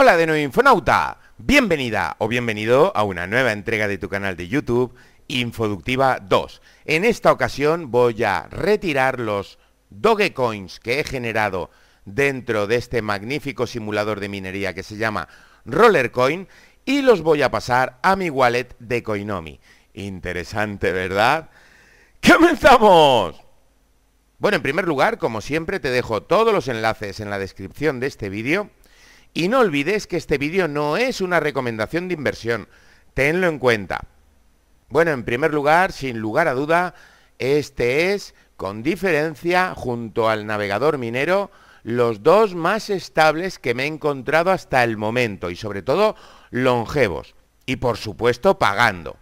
Hola de nuevo Infonauta, bienvenida o bienvenido a una nueva entrega de tu canal de YouTube Infoductiva 2. En esta ocasión voy a retirar los Dogecoins que he generado dentro de este magnífico simulador de minería que se llama Rollercoin y los voy a pasar a mi wallet de Coinomi. Interesante, ¿verdad? ¡Comenzamos! Bueno, en primer lugar, como siempre, te dejo todos los enlaces en la descripción de este vídeo y no olvides que este vídeo no es una recomendación de inversión, tenlo en cuenta. Bueno, en primer lugar, sin lugar a duda, este es, con diferencia, junto al navegador minero, los dos más estables que me he encontrado hasta el momento y sobre todo longevos y por supuesto pagando.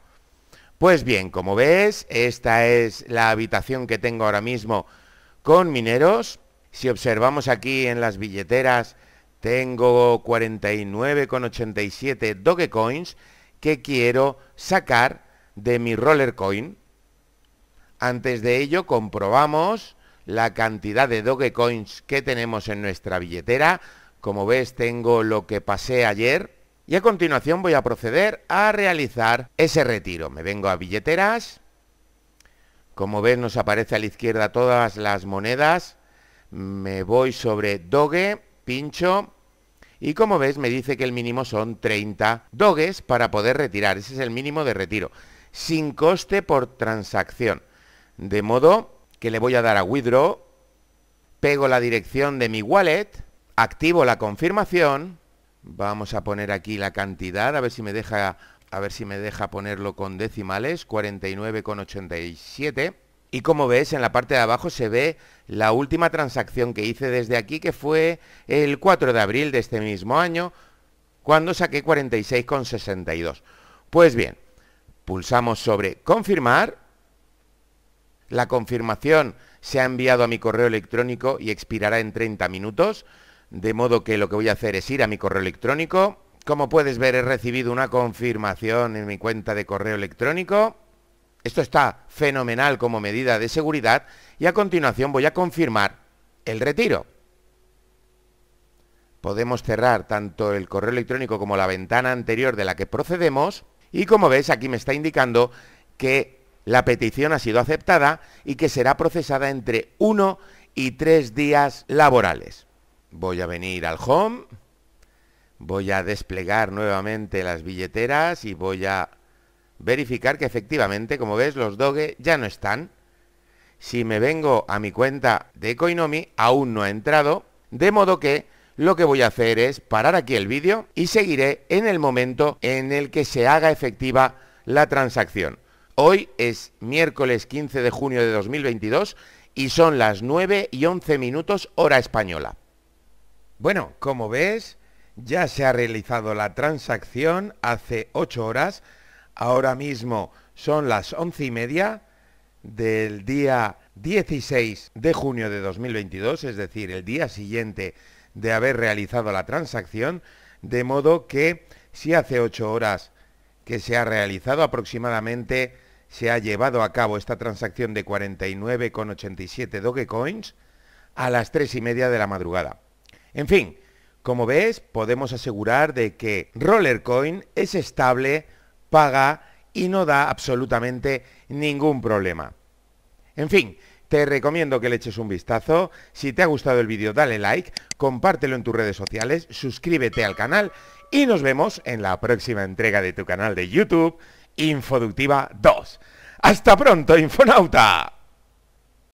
Pues bien, como ves, esta es la habitación que tengo ahora mismo con mineros. Si observamos aquí en las billeteras tengo 49,87 Dogecoins que quiero sacar de mi roller coin. Antes de ello comprobamos la cantidad de Coins que tenemos en nuestra billetera. Como ves tengo lo que pasé ayer y a continuación voy a proceder a realizar ese retiro. Me vengo a billeteras. Como ves nos aparece a la izquierda todas las monedas. Me voy sobre Doge, pincho y como ves, me dice que el mínimo son 30 doges para poder retirar. Ese es el mínimo de retiro. Sin coste por transacción. De modo que le voy a dar a withdraw. Pego la dirección de mi wallet. Activo la confirmación. Vamos a poner aquí la cantidad. A ver si me deja, a ver si me deja ponerlo con decimales. 49,87. Y como ves, en la parte de abajo se ve la última transacción que hice desde aquí, que fue el 4 de abril de este mismo año, cuando saqué 46,62. Pues bien, pulsamos sobre confirmar. La confirmación se ha enviado a mi correo electrónico y expirará en 30 minutos. De modo que lo que voy a hacer es ir a mi correo electrónico. Como puedes ver, he recibido una confirmación en mi cuenta de correo electrónico. Esto está fenomenal como medida de seguridad y a continuación voy a confirmar el retiro. Podemos cerrar tanto el correo electrónico como la ventana anterior de la que procedemos y como ves aquí me está indicando que la petición ha sido aceptada y que será procesada entre 1 y tres días laborales. Voy a venir al home, voy a desplegar nuevamente las billeteras y voy a verificar que efectivamente, como ves, los Doge ya no están. Si me vengo a mi cuenta de Coinomi, aún no ha entrado, de modo que lo que voy a hacer es parar aquí el vídeo y seguiré en el momento en el que se haga efectiva la transacción. Hoy es miércoles 15 de junio de 2022 y son las 9 y 11 minutos hora española. Bueno, como ves, ya se ha realizado la transacción hace 8 horas Ahora mismo son las once y media del día 16 de junio de 2022, es decir, el día siguiente de haber realizado la transacción, de modo que si hace ocho horas que se ha realizado aproximadamente, se ha llevado a cabo esta transacción de 49,87 Dogecoins a las tres y media de la madrugada. En fin, como ves, podemos asegurar de que Rollercoin es estable paga y no da absolutamente ningún problema. En fin, te recomiendo que le eches un vistazo. Si te ha gustado el vídeo, dale like, compártelo en tus redes sociales, suscríbete al canal y nos vemos en la próxima entrega de tu canal de YouTube, Infoductiva 2. ¡Hasta pronto, Infonauta!